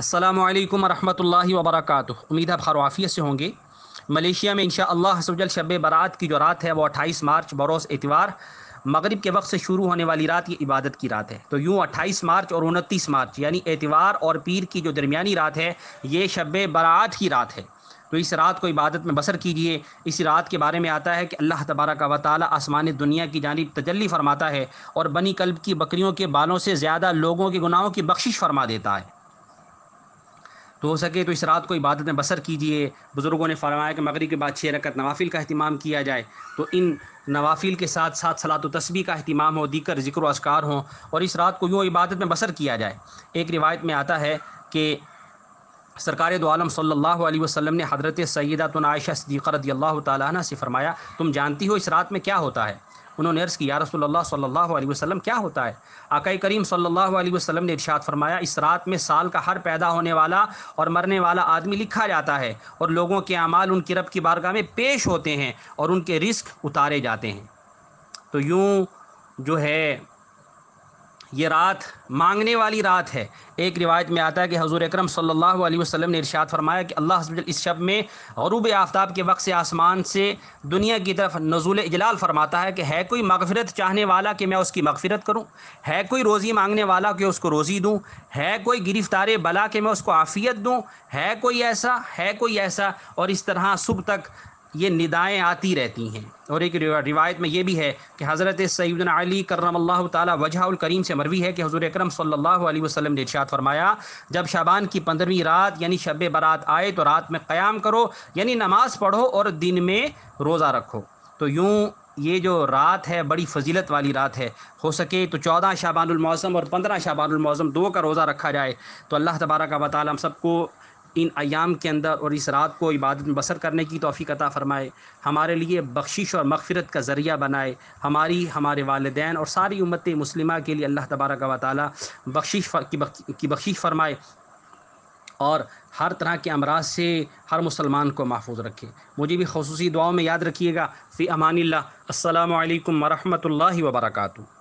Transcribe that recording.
अल्लाम वरहमल वबरक उम्मीद आप खराफियत से होंगे मलेशिया में इनशा अल्लाह शब बरात की जो रात है वो अट्ठाईस मार्च बरोस एतवार मगरिब के वक्त से शुरू होने वाली रात ये इबादत की रात है तो यूँ अट्ठाईस मार्च और उनतीस मार्च यानी एतवार और पीर की जो दरमियानी रात है ये शब बरात की रात है तो इस रात को इबादत में बसर कीजिए इस रात के बारे में आता है कि अल्लाह तबारा का वाली आसमान दुनिया की जानब तजल्ली फरमाता है और बनी कल्ब की बकरियों के बालों से ज़्यादा लोगों के गुनाहों की बख्शिश फरमा देता है तो हो सके तो इस रात को इबादत में बसर कीजिए बुज़ुर्गों ने फरमाया कि मगरब के बाद छः रकत नवाफिल का अहतमाम किया जाए तो इन नवाफिल के साथ साथ सलात तस्बी का अहतमाम हो दीकर जिक्र असकार हों और इस रात को यूँ इबादत में बसर किया जाए एक रिवायत में आता है कि सरकार दो आलम सल्लल्लाहु ने हज़रत सैदात आयशा सदीक़र रदी अल्लाह से फ़रमाया तुम जानती हो इस रात में क्या होता है उन्होंने अर्ज़ की रसोल्ला सल्ला वसम क्या होता है आकई करीम सल्ला वसम ने इर्शाद फरमाया इस रात में साल का हर पैदा होने वाला और मरने वाला आदमी लिखा जाता है और लोगों के अमाल उनकी रब की बारगाह में पेश होते हैं और उनके रिस्क उतारे जाते हैं तो यूँ जो है ये रात मांगने वाली रात है एक रिवायत में आता है कि हजूर अक्रम सल्लल्लाहु वसलम ने इरशाद फरमाया कि अल्लाह हजल इस शब में गरूब आफ्ताब के वक्त से आसमान से दुनिया की तरफ नजूल इजलाल फरमाता है कि है कोई मगफरत चाहने वाला कि मैं उसकी मगफरत करूँ है कोई रोज़ी मांगने वाला कि उसको रोज़ी दूँ है कोई गिरफ्तार बला कि मैं उसको आफ़ियत दूँ है कोई ऐसा है कोई ऐसा और इस तरह सुबह तक ये निदाएँ आती रहती हैं और एक रिवायत में ये भी है कि हज़रत सैदन अली करम तजहाल करीम से मरवी है कि हज़ूर अकरम सल्लल्लाहु अलैहि वसल्लम ने इर्शाद फरमाया जब शाबान की पंद्रहवीं रात यानी शब बारात आए तो रात में क़याम करो यानी नमाज़ पढ़ो और दिन में रोज़ा रखो तो यूँ ये जो रात है बड़ी फजीलत वाली रात है हो सके तो चौदह शाबानमौसम और पंद्रह शाबानमौसम दो का रोज़ा रखा जाए तो अल्लाह तबारा का बताल हम सबको इन अयाम के अंदर और इस रात को इबादत में बसर करने की तोफ़ी अता फ़रमाए हमारे लिए बख्शिश और मगफरत का ज़रिया बनाए हमारी हमारे वालदेन और सारी उम्मत मुस्लिमा के लिए अल्लाह तबारक वाली बख्शिश की बख्शिश फरमाए और हर तरह के अमराज से हर मुसलमान को महफूज रखे मुझे भी खसूसी दुआओं में याद रखिएगा फ़ी अमान असलकम वरहमल वर्का